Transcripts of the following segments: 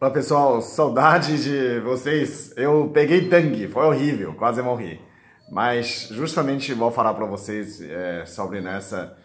Olá pessoal, saudade de vocês. Eu peguei dengue, foi horrível, quase morri. Mas justamente vou falar para vocês é, sobre nessa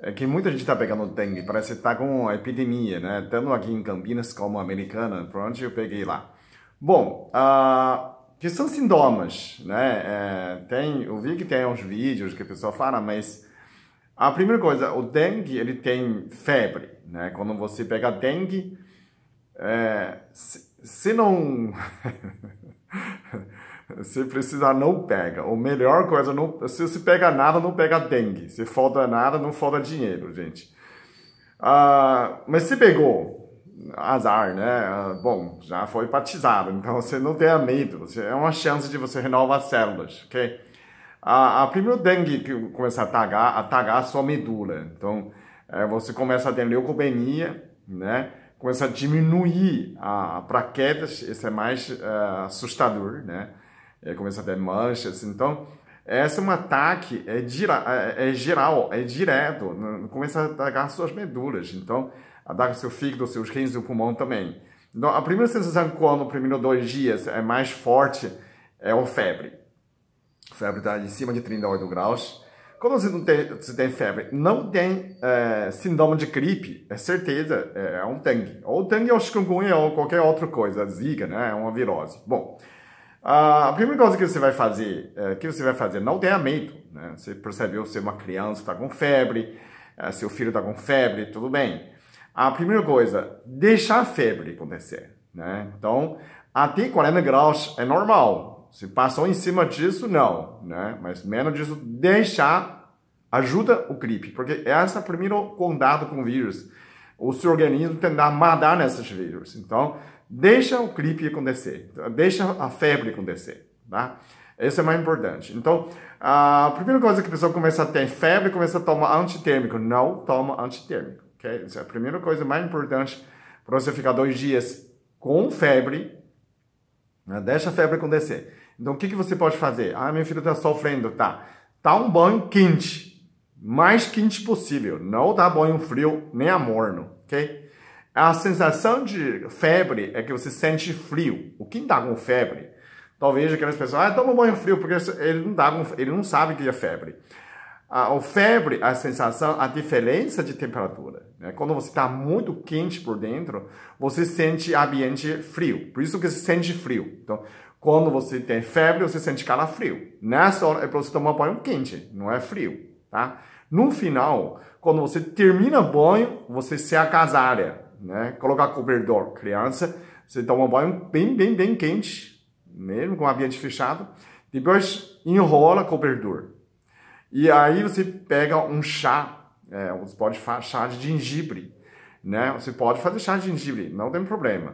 é que muita gente está pegando dengue, parece que está com uma epidemia, né? Tanto aqui em Campinas como Americana, por onde eu peguei lá. Bom, uh, que são sintomas, né? É, tem, eu vi que tem uns vídeos que a pessoa fala, mas a primeira coisa, o dengue ele tem febre, né? Quando você pega dengue, é, se, se não. se precisar, não pega. Ou melhor coisa, não, se se pega nada, não pega dengue. Se falta nada, não falta dinheiro, gente. Ah, mas se pegou, azar, né? Ah, bom, já foi batizado, então você não tenha medo. Você, é uma chance de você renovar as células, ok? Ah, a primeiro dengue que começa a atacar, atacar a sua medula. Então, é, você começa a ter leucopenia, né? começa a diminuir a, para quedas, isso é mais eh, assustador, né? É, começa a ter manchas, então esse é um ataque é, dire é, é geral, é direto, começa a atacar suas medulas, então ataca seu fígado, seus rins e o pulmão também. Então, a primeira sensação quando, primeiro dois dias, é mais forte é a febre. A febre está em cima de 38 graus, quando você não tem, você tem febre, não tem é, sintoma de gripe, é certeza, é, é um dengue. Ou dengue é ou chikungunya ou qualquer outra coisa, zika, né? É uma virose. Bom, a primeira coisa que você vai fazer, é, que você vai fazer, não tenha medo, né? Você percebeu ser uma criança está com febre, é, seu filho está com febre, tudo bem. A primeira coisa, deixar a febre acontecer, né? Então, até 40 graus é normal, se passou em cima disso, não, né? Mas menos disso, deixar ajuda o gripe, porque esse é o primeiro contato com o vírus. O seu organismo tentar matar nesses vírus. Então, deixa o gripe acontecer, deixa a febre acontecer, tá? Isso é mais importante. Então, a primeira coisa que a pessoa começa a ter febre, começa a tomar antitérmico. Não toma antitérmico, ok? Isso é a primeira coisa mais importante para você ficar dois dias com febre. Né? Deixa a febre acontecer. Então, o que, que você pode fazer? Ah, meu filho está sofrendo, tá. Dá tá um banho quente, mais quente possível. Não dá tá banho frio nem a morno, ok? A sensação de febre é que você sente frio. O que dá com febre? Talvez aquelas pessoas, ah, toma banho frio, porque ele não, dá com, ele não sabe que é febre. A, febre, a sensação, a diferença de temperatura. Né? Quando você está muito quente por dentro, você sente ambiente frio. Por isso que você sente frio. Então, quando você tem febre, você sente calafrio. Nessa hora é para você tomar banho quente, não é frio, tá? No final, quando você termina banho, você se acasalha, né? Colocar cobertor, criança, você toma banho bem, bem, bem quente, mesmo com o ambiente fechado. Depois enrola cobertor. E aí você pega um chá, é, você pode fazer chá de gengibre, né? Você pode fazer chá de gengibre, não tem problema.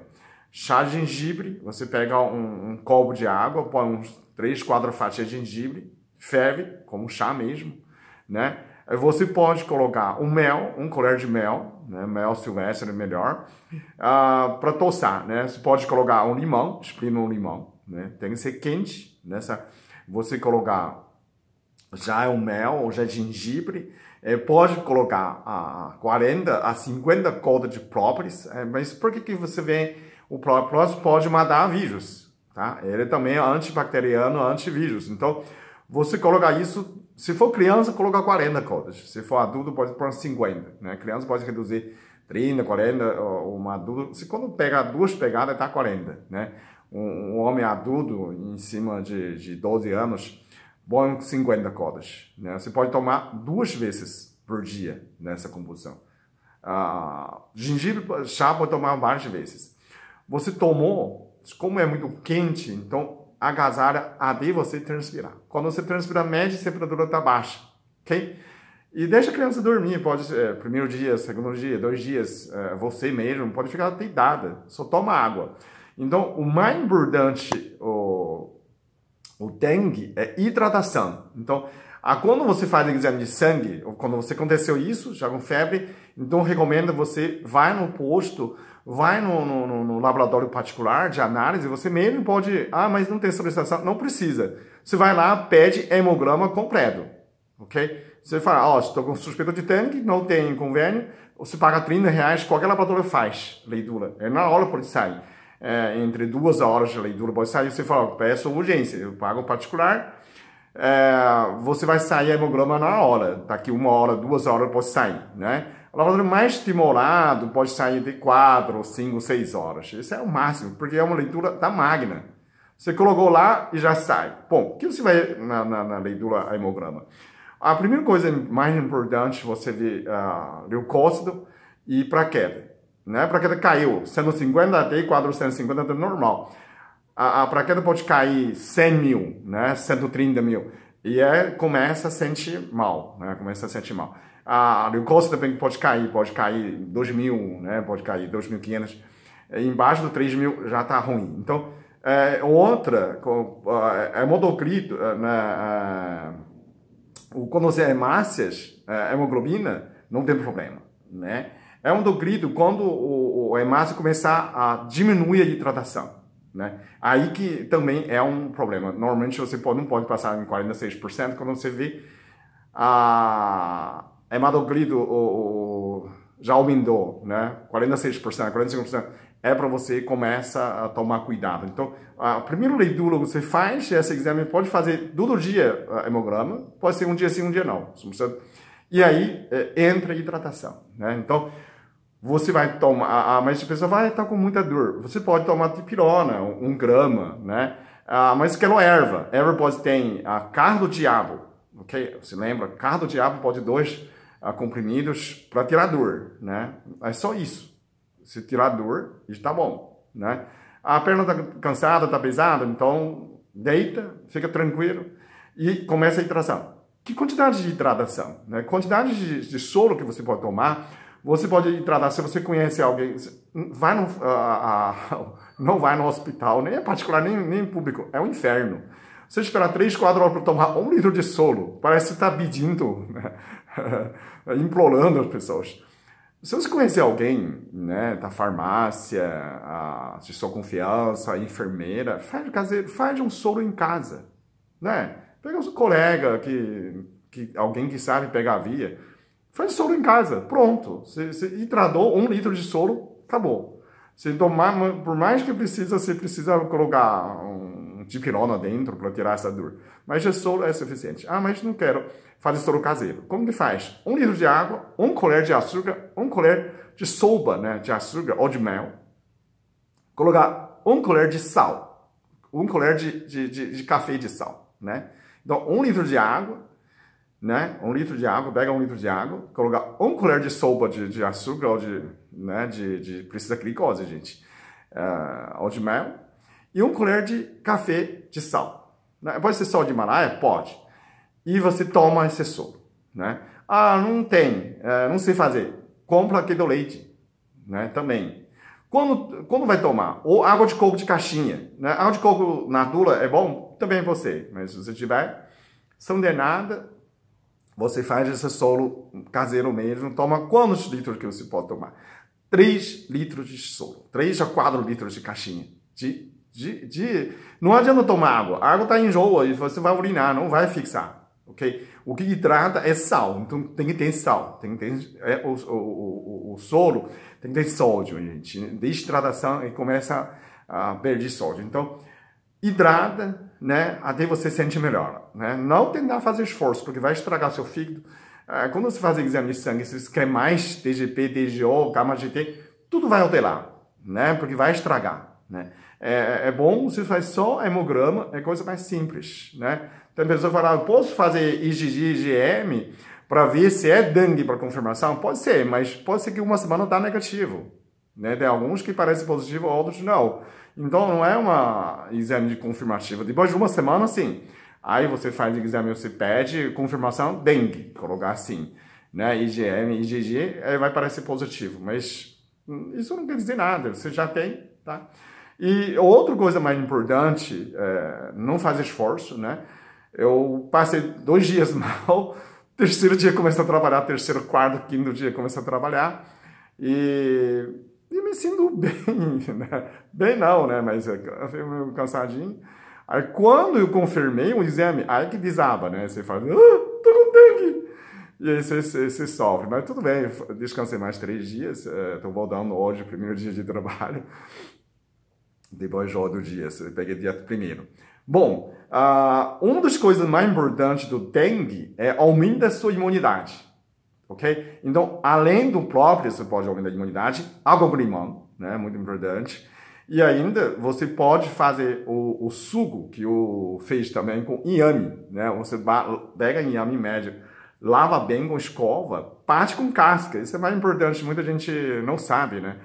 Chá de gengibre, você pega um, um copo de água, põe uns 3, 4 fatias de gengibre, ferve, como chá mesmo, né? Você pode colocar um mel, um colher de mel, né? mel silvestre é melhor, uh, ah, para tossar, né? Você pode colocar um limão, esprima um limão, né? Tem que ser quente, nessa. Né? Você colocar já é um mel ou já é gengibre, é, pode colocar a 40 a 50 gotas de própolis, é, mas por que, que você vem o próximo pode matar vírus, tá? Ele também é antibacteriano, antivírus. Então, você colocar isso, se for criança, coloca 40 cotas. Se for adulto, pode pôr 50, né? Criança pode reduzir 30, 40, uma adulto, se quando pega duas pegadas, tá 40, né? Um, um homem adulto, em cima de, de 12 anos, põe 50 cotas, né? Você pode tomar duas vezes por dia nessa compulsão. Ah, gengibre, chá pode tomar várias vezes. Você tomou, como é muito quente, então agasalha de você transpirar. Quando você transpira, mede a temperatura está baixa, ok? E deixa a criança dormir, pode é, primeiro dia, segundo dia, dois dias, é, você mesmo, pode ficar deidada, só toma água. Então, o mais importante, o, o dengue, é hidratação. Então, a, ah, quando você faz o exame de sangue, ou quando você aconteceu isso, já com febre, então recomendo você vai no posto, vai no, no, no, laboratório particular de análise, você mesmo pode. Ah, mas não tem solicitação. Não precisa. Você vai lá, pede hemograma completo. Ok? Você fala, ó, oh, estou com suspeita de tânico, não tem convênio, você paga 30 reais, qualquer laboratório faz leitura. É na hora pode sair. É, entre duas horas de leitura pode sair, você fala, peço urgência, eu pago particular. É, você vai sair hemograma na hora, daqui uma hora, duas horas pode sair, né? O lavador é mais estimulado pode sair de 4, 5, 6 horas. Esse é o máximo, porque é uma leitura da máquina. Você colocou lá e já sai. Bom, o que você vai na, na, na leitura a hemograma? A primeira coisa mais importante você ver uh, ah, leucócito e plaqueta. Né? A queda caiu, 150 até 450 até tá normal. A, a plaqueta pode cair 100 mil, né? 130 mil. E é, começa a sentir mal, né? Começa a sentir mal. A glicose também pode cair, pode cair 2.000, né? Pode cair 2.500. Embaixo do 3.000 já está ruim. Então, é, outra, é, é hemodocrito, é, né? É, quando você é hemácias, é, hemoglobina, não tem problema, né? É um do grito quando o, o começar a diminuir a hidratação. Né? Aí que também é um problema. Normalmente você pode, não pode passar em 46% quando você vê a hematocrito o, o, já aumentou, né? 46%, 45%. É para você começa a tomar cuidado. Então, a primeira leitura que você faz é esse exame pode fazer todo dia hemograma, pode ser um dia sim, um dia não. E aí eh, entra a hidratação, né? Então você vai tomar, a mas a pessoa vai estar ah, tá com muita dor. Você pode tomar tipirona, um grama, né? Ah, mas aquela é erva, erva pode ter a ah, carro do diabo, ok? Você lembra? Carro do diabo pode dois ah, comprimidos para tirar dor, né? É só isso. Se tirar dor, está bom, né? A perna está cansada, está pesada, então deita, fica tranquilo e começa a hidratação. Que quantidade de hidratação? Né? Quantidade de, de soro que você pode tomar você pode tratar, se você conhece alguém, vai no, não vai no hospital, nem é particular, nem, nem público, é um inferno. Você esperar 3, 4 horas para tomar um litro de solo, parece estar está pedindo, né? implorando as pessoas. Se você conhecer alguém né, da farmácia, a, de sua confiança, a enfermeira, faz, caseiro, faz um soro em casa. Né? Pega um colega, que, que, alguém que sabe pegar a via Faz soro em casa, pronto. Você, você hidradou um litro de soro, acabou. Você tomar, por mais que precisa, você precisa colocar um dipirona dentro para tirar essa dor. Mas já soro é suficiente. Ah, mas não quero. fazer soro caseiro. Como que faz? Um litro de água, um colher de açúcar, um colher de soba, né, de açúcar ou de mel. Colocar um colher de sal, um colher de, de, de, de café de sal, né? Então, um litro de água, né? Um litro de água, pega um litro de água, coloca um colher de sopa de, de açúcar ou de, né, de, de precisa glicose, gente, uh, ou de mel, e um colher de café de sal. Né? Pode ser sal de Himalaia? Pode. E você toma esse soro, né? Ah, não tem, eh, não sei fazer. Compra aquele do leite, né? Também. Quando, quando vai tomar? Ou água de coco de caixinha, né? Água de coco na dula é bom? Também é você, mas se você tiver, são de nada, você faz esse solo caseiro mesmo, toma quantos litros que você pode tomar? 3 litros de solo, 3 a 4 litros de caixinha de de, de, Não adianta tomar água. A água está enjoa e você vai urinar, não vai fixar. Ok? O que hidrata é sal. Então tem que ter sal. Tem que ter, é, o, o, o, o solo tem que ter sódio, gente. Desidratação e começa a perder sódio. Então, hidrata, né, até você sente melhor. Né? Não tentar fazer esforço, porque vai estragar seu fígado. É, quando você faz exame de sangue, se você quer mais TGP, TGO, gamma GT, tudo vai alterar, né? porque vai estragar. Né? É, é bom se faz só hemograma, é coisa mais simples. Né? Tem pessoa falando, fala, posso fazer IgG, IgM para ver se é dengue para confirmação? Pode ser, mas pode ser que uma semana dá tá negativo. Né? Tem alguns que parecem positivos, outros não. Então não é uma exame de confirmativa. Depois de uma semana, sim. Aí você faz o exame, você pede confirmação, dengue, colocar assim. Né? IgM, IgG, aí vai parecer positivo. Mas isso não quer dizer nada, você já tem, tá? E outra coisa mais importante, é, não fazer esforço, né? Eu passei dois dias mal, terceiro dia comecei a trabalhar, terceiro, quarto, quinto dia comecei a trabalhar. E me sinto bem, né? Bem não, né? Mas é eu cansadinho. Aí quando eu confirmei o exame, aí que desaba, né? Você fala, ah, tô com dengue. E aí você, você, você sofre. Mas tudo bem, descansei mais três dias, estou é, voltando hoje, primeiro dia de trabalho. Depois jogo do dia, peguei dia primeiro. Bom, uh, uma das coisas mais importantes do dengue é aumentar a sua imunidade ok? Então, além do próprio suporte pode aumento da imunidade, limão, né, muito importante, e ainda você pode fazer o, o sugo que o fez também com inhame, né? Você pega inhame médio, lava bem com escova, parte com casca. Isso é mais importante, muita gente não sabe, né?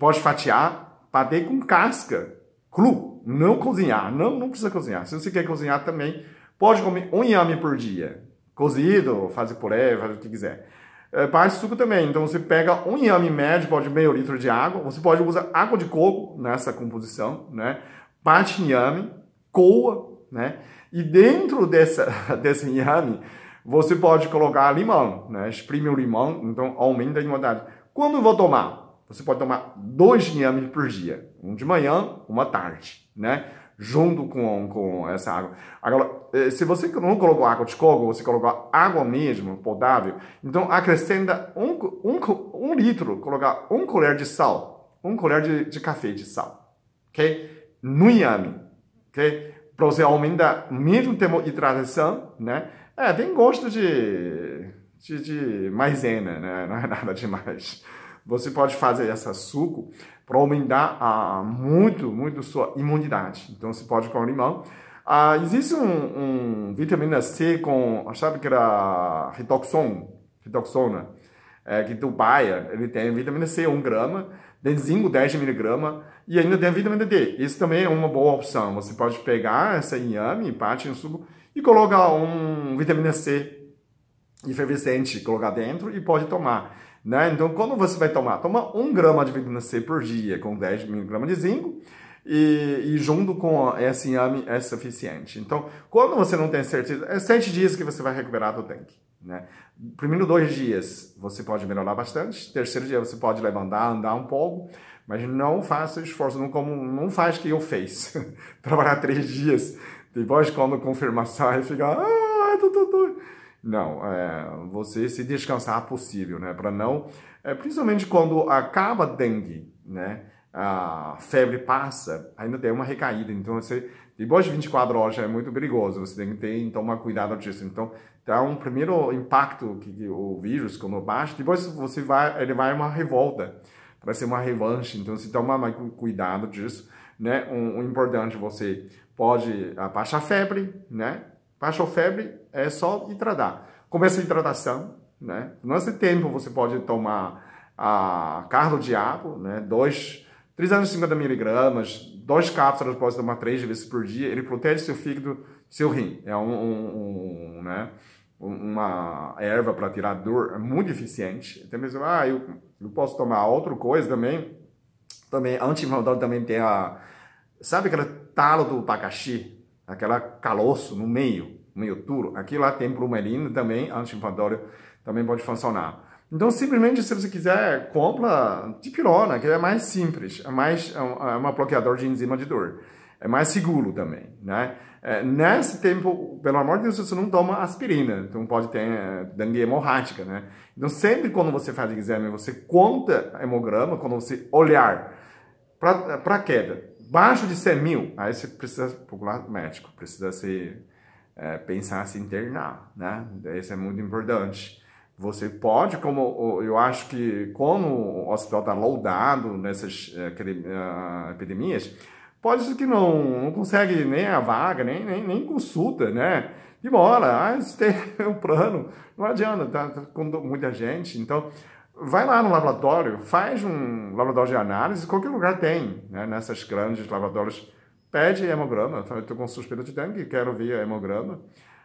Pode fatiar, bater com casca, cru, não cozinhar, não, não precisa cozinhar. Se você quer cozinhar também, pode comer um inhame por dia, cozido, fazer puré, fazer o que quiser. É, parte suco também, então você pega um inhame médio, pode meio litro de água, você pode usar água de coco nessa composição, né? Parte inhame, coa, né? E dentro dessa, desse inhame, você pode colocar limão, né? Exprime o limão, então aumenta a imunidade. Quando eu vou tomar? Você pode tomar dois inhames por dia, um de manhã, uma tarde, né? junto com, com essa água. Agora, eh, se você não colocou água de coco, você colocou água mesmo, potável, então acrescenta um, um, um litro, colocar um colher de sal, um colher de, de café de sal, ok? No ok? Para você aumentar, mesmo tempo hidratação, né? É, tem gosto de, de, de maisena, né? Não é nada demais. Você pode fazer esse suco para aumentar ah, muito, muito sua imunidade. Então você pode com limão. Ah, existe um, um, vitamina C com, sabe que era ritoxon, ritoxona, é, que do Baia, ele tem vitamina C 1 grama, tem zinco 10 miligrama e ainda tem vitamina D. Isso também é uma boa opção. Você pode pegar essa inhame, parte no suco e colocar um vitamina C efervescente colocar dentro e pode tomar. Né? Então, quando você vai tomar? Toma 1 grama de vitamina C por dia com 10 miligramas de zinco e, e, junto com esse inhame é suficiente. Então, quando você não tem certeza, é 7 dias que você vai recuperar do tanque. Né? Primeiro dois dias você pode melhorar bastante, terceiro dia você pode levantar, andar um pouco, mas não faça esforço, não, como, não faz que eu fiz. Trabalhar três dias, depois quando confirmação, e fica... Ah, tô tô não, é, você se descansar possível, né? Para não, é, principalmente quando acaba a dengue, né? A febre passa, ainda tem uma recaída. Então você depois de 24 horas já é muito perigoso. Você tem que ter então uma cuidado disso. Então dá um primeiro impacto que, que o vírus quando baixa, depois você vai ele vai uma revolta, vai ser uma revanche. Então você tomar mais cuidado disso, né? O um, um importante você pode abaixar a febre, né? Baixou febre, é só hidratar. Começa a hidratação, né? Nesse é tempo você pode tomar a de diabo, né? 2 350 miligramas, duas cápsulas, pode tomar três vezes por dia, ele protege seu fígado, seu rim. É um, um, um né? uma erva para tirar dor, é muito eficiente. Tem mesmo, ah, eu, eu posso tomar outra coisa também. Também, anti também tem a... Sabe aquele talo do abacaxi? aquela caloço no meio, meio duro, aqui lá tem bromelina também, anti-inflamatório, também pode funcionar. Então, simplesmente, se você quiser, compra dipirona, que é mais simples, é mais é uma é bloqueador de enzima de dor. É mais seguro também, né? É, nesse tempo, pelo amor de Deus, você não toma aspirina, então pode ter é, dengue hemorrágica, né? Então, sempre quando você faz exame, você conta hemograma, quando você olhar para a queda, baixo de 100 mil, aí você precisa procurar um médico, precisa se é, pensar se internar, né? Isso é muito importante. Você pode, como eu acho que como o hospital está loadado nessas é, é, epidemias, pode ser que não, não consegue nem a vaga, nem, nem, nem consulta, né? Demora, ah, você tem um plano, não adianta, tá, tá com muita gente, então vai lá no laboratório, faz um laboratório de análise, qualquer lugar tem, né? nessas grandes laboratórios, pede hemograma, estou com suspeita de dengue, quero ver hemograma.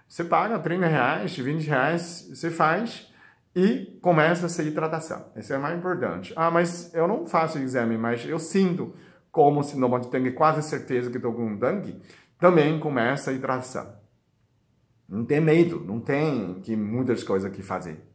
Você paga 30 reais, 20 reais, você faz e começa a ser hidratação. Isso é mais importante. Ah, mas eu não faço exame, mas eu sinto como sintoma de dengue, quase certeza que estou com dengue, também começa a hidratação. Não tem medo, não tem que muitas coisas que fazer.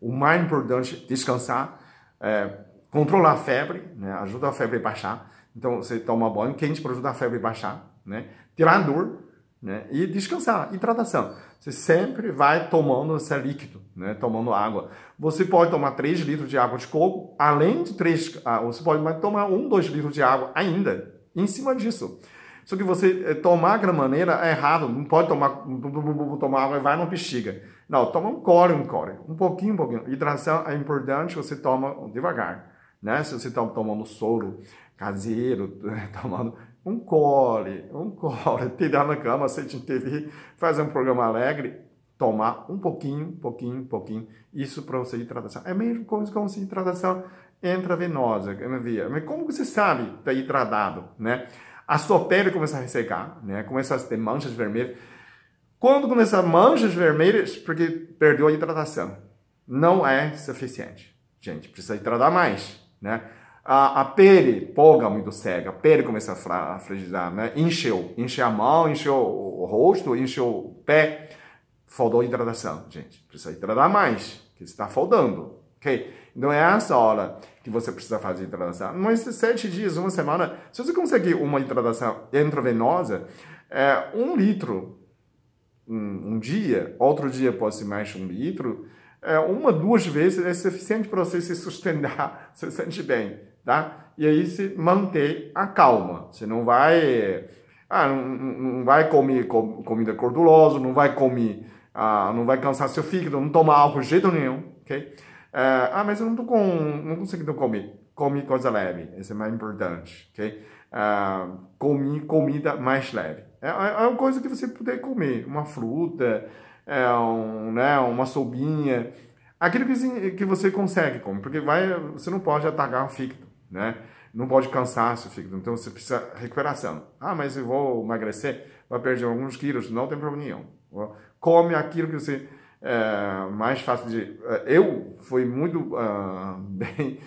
O mais importante, descansar, é, controlar a febre, né? ajuda a febre a baixar. Então, você toma banho quente para ajudar a febre a baixar, né? tirar a dor né? e descansar. Hidratação. Você sempre vai tomando esse líquido, né? tomando água. Você pode tomar 3 litros de água de coco, além de 3, ah, você pode tomar 1, 2 litros de água ainda, em cima disso. Só que você eh, tomar maneira é errado, não pode tomar, tomar água e vai numa bexiga. Não, toma um core, um core, um pouquinho, um pouquinho. Hidratação é importante, você toma devagar, né? Se você está tomando soro caseiro, tomando um core, um core, tirar na cama, assistir TV, fazer um programa alegre, tomar um pouquinho, pouquinho, pouquinho, isso para você hidratação. É mesmo como, como se hidratação intravenosa, via. Mas como você sabe está hidratado, né? a sua pele começa a ressecar, né? Começa a ter manchas vermelhas. Quando começa manchas vermelhas, porque perdeu a hidratação. Não é suficiente. Gente, precisa hidratar mais, né? A, a pele polga muito cega, a pele começa a frigidar, né? Encheu, encheu a mão, encheu o rosto, encheu o pé. Faltou hidratação, gente. Precisa hidratar mais, que está faltando, ok? Então é essa hora que você precisa fazer hidratação. Mas sete dias, uma semana, se você conseguir uma hidratação intravenosa, é, um litro um, um, dia, outro dia pode ser mais um litro, é, uma, duas vezes é suficiente para você se sustentar, se sentir bem, tá? E aí se manter a calma. Você não vai... Ah, não, não vai comer com, comida gordurosa não vai comer... Ah, não vai cansar seu fígado, não toma álcool de jeito nenhum, ok? É, ah, mas eu não tô com, não conseguindo comer. Come coisa leve, isso é mais importante, ok? Ah, comida mais leve. É, é, é uma coisa que você puder comer, uma fruta, é um, né, uma sobinha, aquilo que, que você consegue comer, porque vai, você não pode atacar o fígado, né? Não pode cansar o fígado, então você precisa recuperação. Ah, mas eu vou emagrecer, vai perder alguns quilos, não tem problema nenhum. Come aquilo que você é, mais fácil de. É, eu fui muito uh, bem.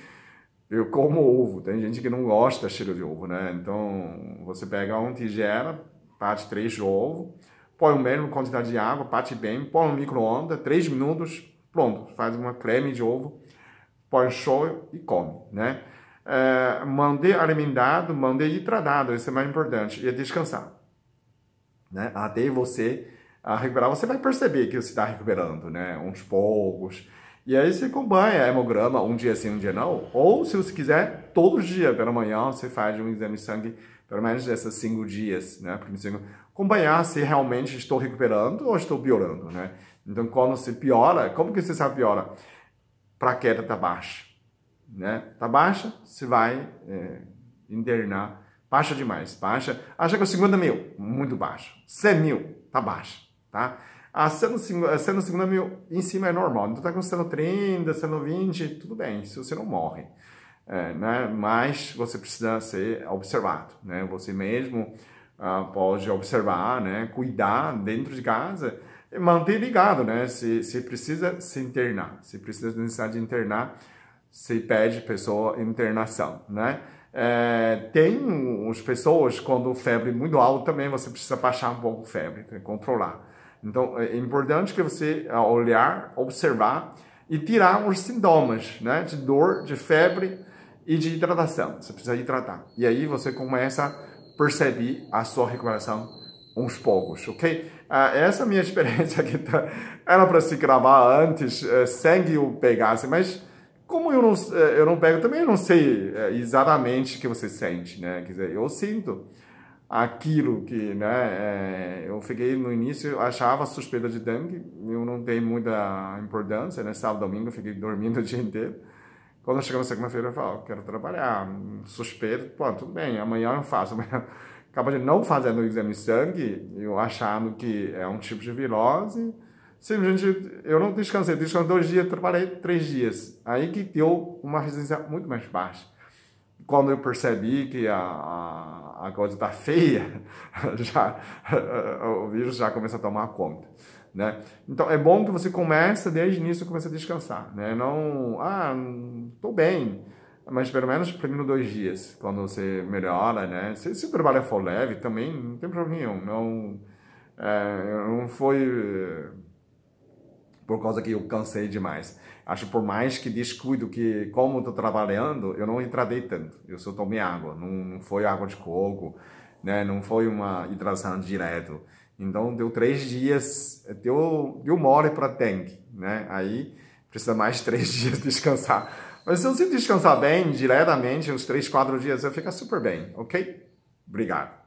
Eu como ovo, tem gente que não gosta cheiro de ovo, né? Então você pega uma tigela, parte três de ovo, põe a mesma quantidade de água, parte bem, põe no micro-ondas, três minutos, pronto, faz uma creme de ovo, põe show e come, né? É, manter alimentado, manter hidratado, isso é mais importante, e descansar, né? Até você a recuperar, você vai perceber que você está recuperando, né? Uns poucos. E aí você acompanha hemograma um dia sim, um dia não. Ou, se você quiser, todo dia pela manhã você faz um exame de sangue, pelo menos esses cinco dias, né? Porque você acompanhar se realmente estou recuperando ou estou piorando, né? Então, quando se piora, como que você sabe piora? queda está baixa, né? Está baixa, você vai é, internar. Baixa demais, baixa. Acha que é 50 mil, muito baixo. 100 mil, está baixa tá? A ah, seno, seno segunda em cima é normal. Então tá com seno 30, seno 20, tudo bem, se você não morre. É, né? Mas você precisa ser observado, né? Você mesmo ah, pode observar, né? Cuidar dentro de casa e manter ligado, né? Se, se precisa se internar, se precisa necessidade de internar, se pede pessoa internação, né? É, tem as pessoas quando febre muito alta também você precisa baixar um pouco a febre, controlar então, é, é importante que você olhar, observar e tirar os sintomas né, de dor, de febre e de hidratação. Você precisa hidratar. E aí você começa a perceber a sua recuperação uns poucos, ok? Ah, essa é minha experiência aqui tá, era para se gravar antes, segue é, sem que eu pegasse, mas como eu não, eu não pego, também eu não sei exatamente o que você sente, né? Quer dizer, eu sinto aquilo que né, é, eu fiquei no início, achava suspeita de dengue, eu não tenho muita importância, né? sábado, domingo, eu fiquei dormindo o dia inteiro. Quando chegamos na segunda-feira, eu falo, ah, quero trabalhar, suspeito, pô, tudo bem, amanhã eu faço. Amanhã. Acaba de não fazendo o exame de sangue, eu achando que é um tipo de virose, simplesmente eu não descansei, descansei dois dias, trabalhei três dias. Aí que deu uma resistência muito mais baixa. Quando eu percebi que a, a a coisa está feia, já, o vírus já começa a tomar conta. Né? Então é bom que você comece desde o início comece a descansar, né? Não, ah, estou bem, mas pelo menos primeiro dois dias, quando você melhora, né? Se, se o trabalho for leve também, não tem problema nenhum, não, é, não foi por causa que eu cansei demais. Acho por mais que descuido que como estou trabalhando, eu não hidratei tanto. Eu só tomei água, não, não foi água de coco, né? Não foi uma hidratação direto. Então deu três dias, deu deu mole para dengue, né? Aí precisa mais três dias descansar. Mas se eu se descansar bem, diretamente, uns três, quatro dias, eu fica super bem, ok? Obrigado.